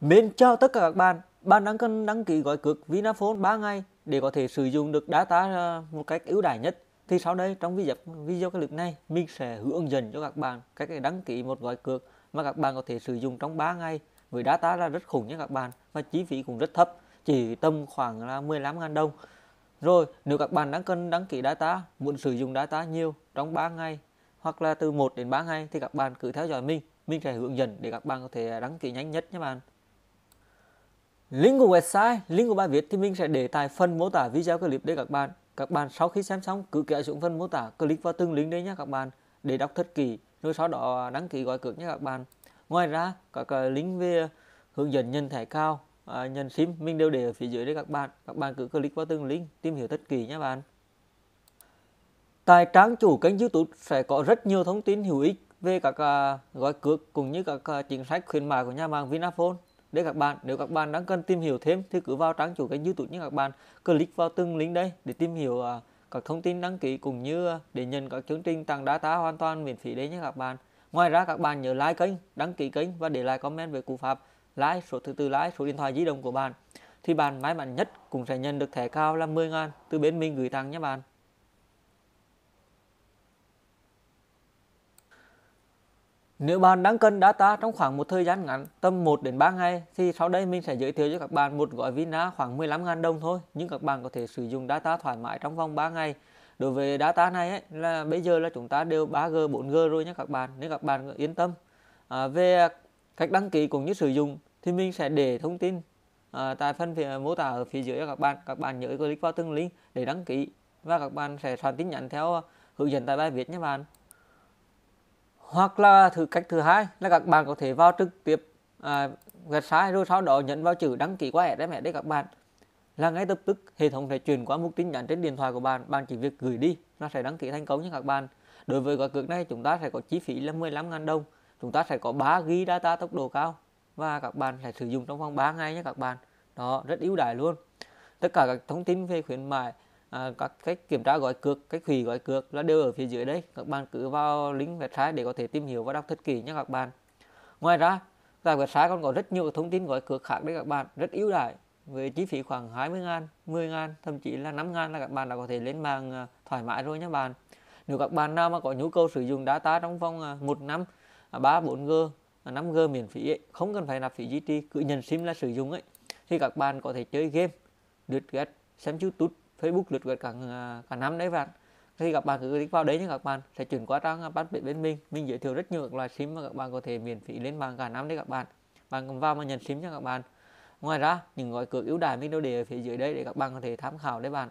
Mình chào tất cả các bạn, bạn đang cần đăng ký gói cước Vinaphone 3 ngày để có thể sử dụng được data ờ, một cách ưu đãi nhất. Thì sau đây trong video, video cái clip này mình sẽ hướng dẫn cho các bạn cách để đăng ký một gói cước mà các bạn có thể sử dụng trong 3 ngày với data là rất khủng nha các bạn và chi phí cũng rất thấp, chỉ tầm khoảng là 15.000 đồng. Rồi, nếu các bạn đang cần đăng ký data, muốn sử dụng data nhiều trong 3 ngày hoặc là từ 1 đến 3 ngày thì các bạn cứ theo dõi mình, mình sẽ hướng dẫn để các bạn có thể đăng ký nhanh nhất nhé bạn. Link của website, link của bài viết thì mình sẽ để tại phần mô tả video clip để các bạn. Các bạn sau khi xem xong cứ kéo xuống phần mô tả, click vào từng link đấy nhé các bạn để đọc thật kỹ, rồi sau đó đăng ký gói cước nhé các bạn. Ngoài ra, các à, link về hướng dẫn nhận thẻ cao, à, nhận sim mình đều để ở phía dưới đấy các bạn. Các bạn cứ click vào từng link tìm hiểu thật kỹ nhé bạn. Tại trang chủ kênh YouTube sẽ có rất nhiều thông tin hữu ích về các à, gói cước cũng như các à, chính sách khuyến mại của nhà mạng Vinaphone để các bạn. Nếu các bạn đang cần tìm hiểu thêm thì cứ vào trang chủ kênh YouTube nhé các bạn, click vào từng link đây để tìm hiểu uh, các thông tin đăng ký cũng như uh, để nhận các chương trình tặng data hoàn toàn miễn phí đấy nhé các bạn. Ngoài ra các bạn nhớ like kênh, đăng ký kênh và để lại comment về cú pháp like, số thứ tư like, số điện thoại di động của bạn. Thì bạn may mắn nhất cũng sẽ nhận được thẻ cao là 10 ngàn từ bên mình gửi tặng nhé bạn. Nếu bạn đang cần data trong khoảng một thời gian ngắn, tầm 1 đến 3 ngày thì sau đây mình sẽ giới thiệu cho các bạn một gói Vina khoảng 15.000 đồng thôi, nhưng các bạn có thể sử dụng data thoải mái trong vòng 3 ngày. Đối với data này ấy, là bây giờ là chúng ta đều 3G, 4G rồi nhé các bạn, nên các bạn yên tâm. À, về cách đăng ký cũng như sử dụng thì mình sẽ để thông tin à, tại phần phía, mô tả ở phía dưới cho các bạn. Các bạn nhớ click vào từng link để đăng ký và các bạn sẽ soạn tin nhắn theo hướng dẫn tại bài viết nhé bạn hoặc là thử cách thứ hai là các bạn có thể vào trực tiếp à, website rồi sau đó nhấn vào chữ đăng ký qua SMS đấy các bạn là ngay lập tức hệ thống sẽ chuyển qua mục tin nhắn trên điện thoại của bạn bạn chỉ việc gửi đi nó sẽ đăng ký thành công nhé các bạn đối với gói cước này chúng ta sẽ có chi phí là 15.000 đồng chúng ta sẽ có 3 ghi data tốc độ cao và các bạn sẽ sử dụng trong vòng 3 ngày nhé các bạn đó rất ưu đãi luôn tất cả các thông tin về khuyến mại à, các cách kiểm tra gói cược cách hủy gói cược là đều ở phía dưới đây các bạn cứ vào link website để có thể tìm hiểu và đọc thật kỹ nhé các bạn ngoài ra tại website còn có rất nhiều thông tin gói cược khác đấy các bạn rất ưu đại với chi phí khoảng 20 ngàn, 10 ngàn, thậm chí là 5 ngàn là các bạn đã có thể lên mạng à, thoải mái rồi nhé bạn. Nếu các bạn nào mà có nhu cầu sử dụng data trong vòng 1 à, năm, 3, 4G, 5G miễn phí ấy, không cần phải nạp phí duy trì, cứ nhận SIM là sử dụng ấy thì các bạn có thể chơi game, được ghét, xem YouTube Facebook lượt vượt cả à, cả năm đấy bạn khi các bạn cứ click vào đấy nhé các bạn sẽ chuyển qua trang à, bán bên bên mình mình giới thiệu rất nhiều các loại sim mà các bạn có thể miễn phí lên mạng cả năm đấy các bạn bạn cầm vào mà nhận sim cho các bạn ngoài ra những gói cược ưu đãi mình đâu để ở phía dưới đây để các bạn có thể tham khảo đấy bạn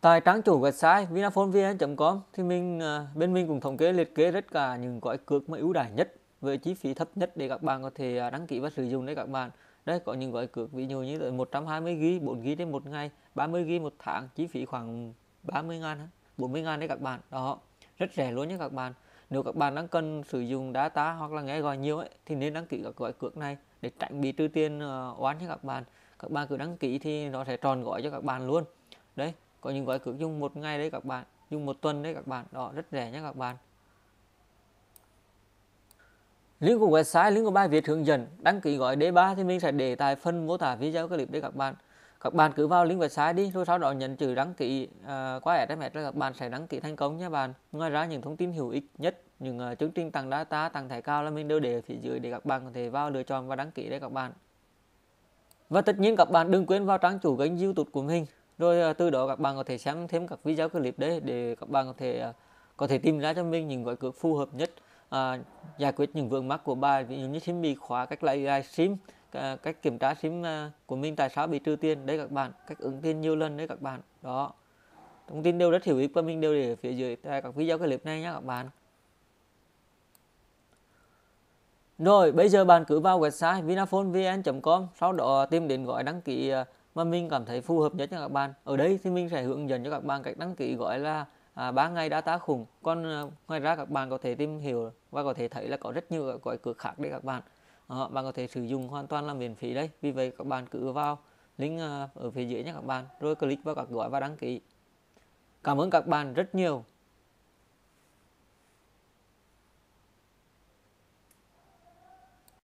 tại trang chủ website vinaphonevn.com thì mình à, bên mình cũng thống kê liệt kê rất cả những gói cược mà ưu đãi nhất với chi phí thấp nhất để các bạn có thể đăng ký và sử dụng đấy các bạn đây có những gói cước ví dụ như tới 120 GB 4 GB đến một ngày 30 GB một tháng chi phí khoảng 30 ngàn 40 ngàn đấy các bạn đó rất rẻ luôn nhé các bạn nếu các bạn đang cần sử dụng data hoặc là nghe gọi nhiều ấy, thì nên đăng ký các gói cước này để tránh bị trừ tiền ờ, oán nhé các bạn các bạn cứ đăng ký thì nó sẽ tròn gói cho các bạn luôn đấy có những gói cước dùng một ngày đấy các bạn dùng một tuần đấy các bạn đó rất rẻ nhé các bạn Link của website, link của bài viết hướng dẫn, đăng ký gói D3 thì mình sẽ để tại phần mô tả video clip để các bạn. Các bạn cứ vào link website đi, rồi sau đó nhận chữ đăng ký uh, qua SMS là các bạn sẽ đăng ký thành công nha bạn. Ngoài ra những thông tin hữu ích nhất, những uh, chương trình tặng data, tăng thẻ cao là mình đều để ở phía dưới để các bạn có thể vào lựa chọn và đăng ký đấy các bạn. Và tất nhiên các bạn đừng quên vào trang chủ kênh YouTube của mình. Rồi uh, từ đó các bạn có thể xem thêm các video clip đấy để các bạn có thể uh, có thể tìm ra cho mình những gói cược phù hợp nhất à, giải quyết những vướng mắc của bài ví dụ như sim bị khóa cách lấy gai sim ờ, cách kiểm tra sim ờ, của mình tại sao bị trừ tiền đấy các bạn cách ứng tiền nhiều lần đấy các bạn đó thông tin đều rất hữu ích và mình đều để ở phía dưới tại các video clip này nhé các bạn rồi bây giờ bạn cứ vào website vinaphonevn.com sau đó tìm đến gói đăng ký mà mình cảm thấy phù hợp nhất cho các bạn ở đây thì mình sẽ hướng dẫn cho các bạn cách đăng ký gọi là à, 3 ngày đã tá khủng còn à, ờ, ngoài ra các bạn có thể tìm hiểu và có thể thấy là có rất nhiều gọi cửa khác để các bạn à, bạn có thể sử dụng hoàn toàn là miễn phí đấy vì vậy các bạn cứ vào link à, ở phía dưới nhé các bạn rồi click vào các gọi và đăng ký cảm ơn các bạn rất nhiều